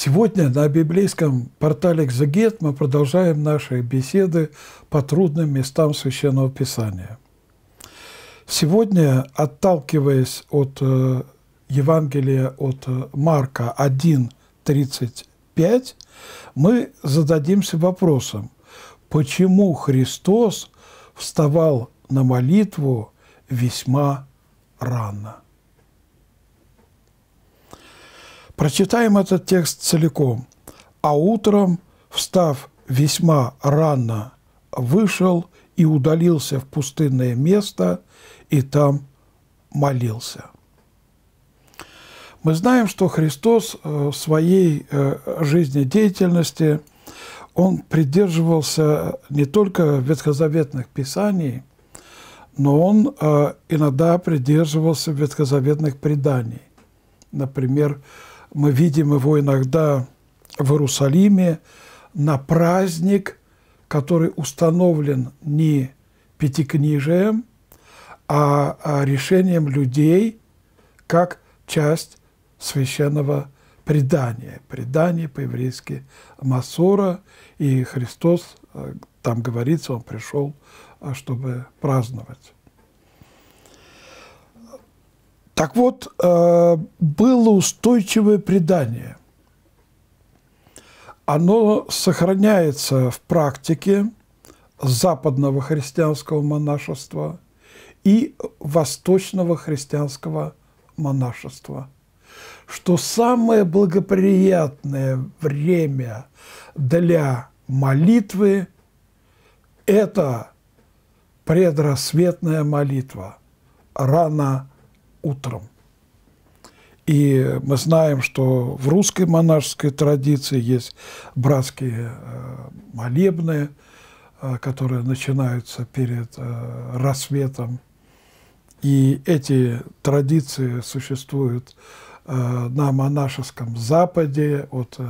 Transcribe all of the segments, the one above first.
Сегодня на библейском портале «Экзегет» мы продолжаем наши беседы по трудным местам Священного Писания. Сегодня, отталкиваясь от э, Евангелия от э, Марка 1.35, мы зададимся вопросом, почему Христос вставал на молитву весьма рано – Прочитаем этот текст целиком. «А утром, встав весьма рано, вышел и удалился в пустынное место, и там молился». Мы знаем, что Христос э, в своей э, жизнедеятельности он придерживался э, не только ветхозаветных писаний, но он иногда придерживался ветхозаветных преданий. Например, мы видим его иногда в Иерусалиме на праздник, который установлен не пятикнижием, а, а решением людей как часть священного предания. Предание по-еврейски Масора, и Христос, э, там говорится, он пришел, э, чтобы праздновать. Так вот, э, было устойчивое предание. Оно сохраняется в практике западного христианского монашества и восточного христианского монашества, что самое благоприятное время для молитвы – это предрассветная молитва, рано – утром. И мы знаем, что в русской монашеской традиции есть братские э, молебны, э, которые начинаются перед э, рассветом. И эти традиции существуют на монашеском Западе, от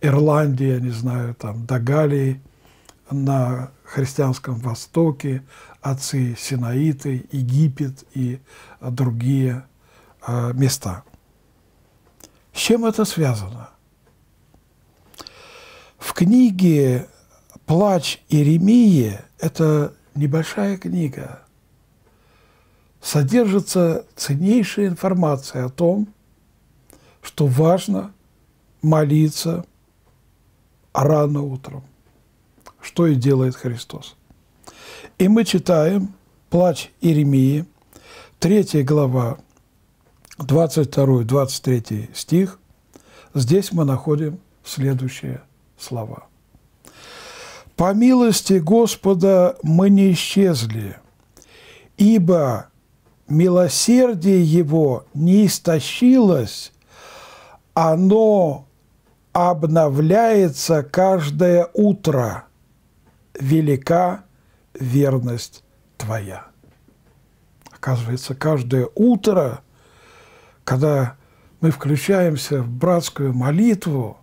Ирландии, я не знаю, там, до Галии – на христианском Востоке, отцы Синаиты, Египет и а, другие а, места. С чем это связано? В книге «Плач Иеремии» – это небольшая книга, содержится ценнейшая информация о том, что важно молиться рано утром – что и делает Христос. И мы читаем «Плач Иеремии», 3 глава, 22-23 стих. Здесь мы находим следующие слова. «По милости Господа мы не исчезли, ибо милосердие Его не истощилось, оно обновляется каждое утро велика верность твоя. Оказывается, каждое утро, когда мы включаемся в братскую молитву,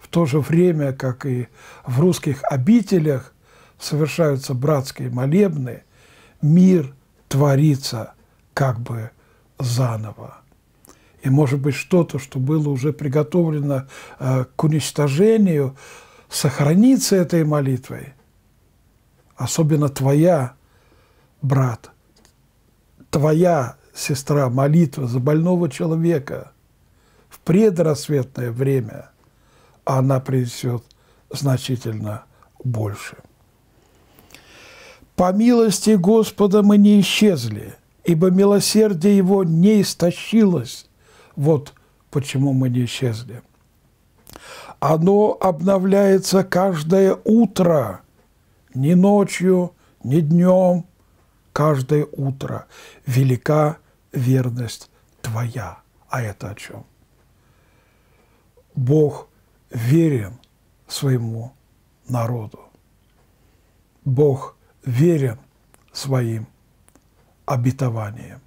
в то же время, как и в русских обителях совершаются братские молебны, мир творится как бы заново. И, может быть, что-то, что было уже приготовлено э, к уничтожению, сохранится этой молитвой – особенно твоя, брат, твоя сестра, молитва за больного человека в предрассветное время, она принесет значительно больше. По милости Господа мы не исчезли, ибо милосердие Его не истощилось. Вот почему мы не исчезли. Оно обновляется каждое утро – ни ночью, ни днем, каждое утро. Велика верность твоя. А это о чем? Бог верен своему народу. Бог верен своим обетованием.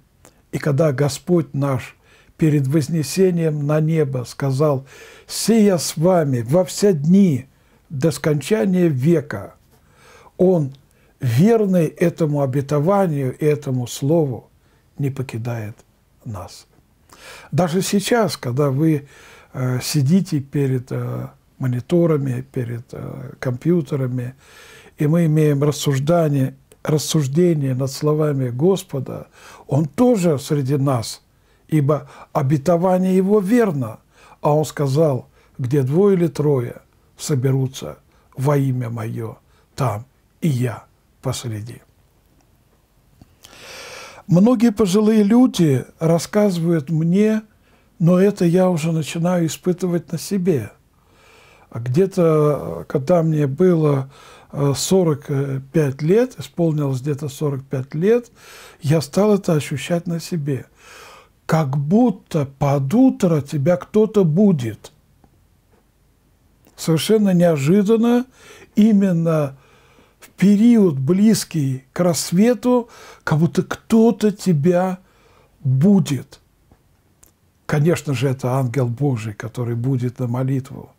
И когда Господь наш перед вознесением на небо сказал, «Сея с вами во все дни до скончания века», он, верный этому обетованию и этому слову, не покидает нас. Даже сейчас, когда вы э, сидите перед э, мониторами, перед э, компьютерами, и мы имеем рассуждание, рассуждение над словами Господа, Он тоже среди нас, ибо обетование Его верно. А Он сказал, где двое или трое соберутся во имя Мое, там и я посреди. Многие пожилые люди рассказывают мне, но это я уже начинаю испытывать на себе. Где-то, когда мне было 45 э, лет, исполнилось где-то 45 лет, я стал это ощущать на себе. Как будто под утро тебя кто-то будет. Совершенно неожиданно именно период, близкий к рассвету, как будто кто-то тебя будет. Конечно же, это ангел Божий, который будет на молитву.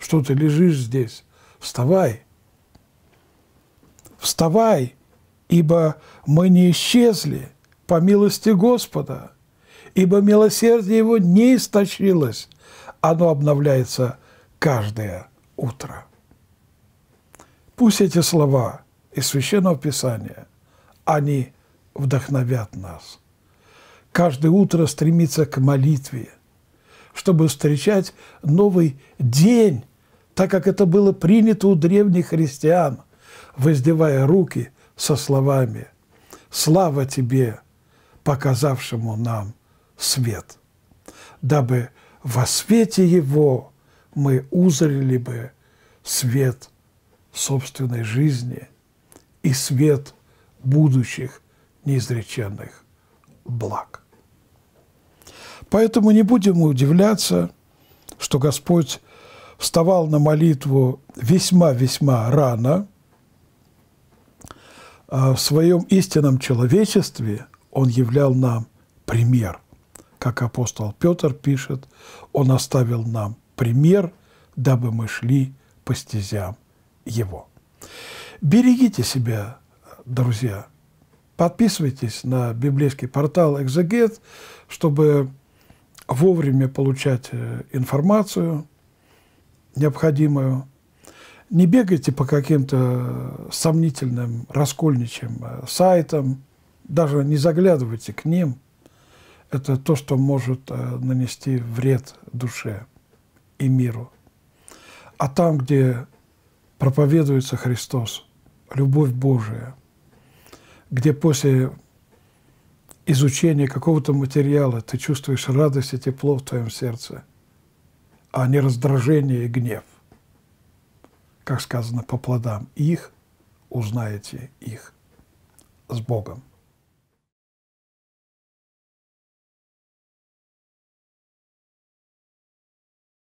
Что ты лежишь здесь? Вставай! Вставай, ибо мы не исчезли по милости Господа, ибо милосердие Его не истощилось, оно обновляется каждое утро. Пусть эти слова из Священного Писания, они вдохновят нас. Каждое утро стремиться к молитве, чтобы встречать новый день, так как это было принято у древних христиан, воздевая руки со словами «Слава тебе, показавшему нам свет», дабы во свете его мы узрели бы свет – собственной жизни и свет будущих неизреченных благ. Поэтому не будем удивляться, что Господь вставал на молитву весьма-весьма рано. А в своем истинном человечестве Он являл нам пример. Как апостол Петр пишет, Он оставил нам пример, дабы мы шли по стезям его. Берегите себя, друзья. Подписывайтесь на библейский портал «Экзегет», чтобы вовремя получать э, информацию необходимую. Не бегайте по каким-то сомнительным, раскольничьим э, сайтам, даже не заглядывайте к ним. Это то, что может э, нанести вред душе и миру. А там, где проповедуется Христос, любовь Божия, где после изучения какого-то материала ты чувствуешь радость и тепло в твоем сердце, а не раздражение и гнев. Как сказано, по плодам их узнаете их с Богом.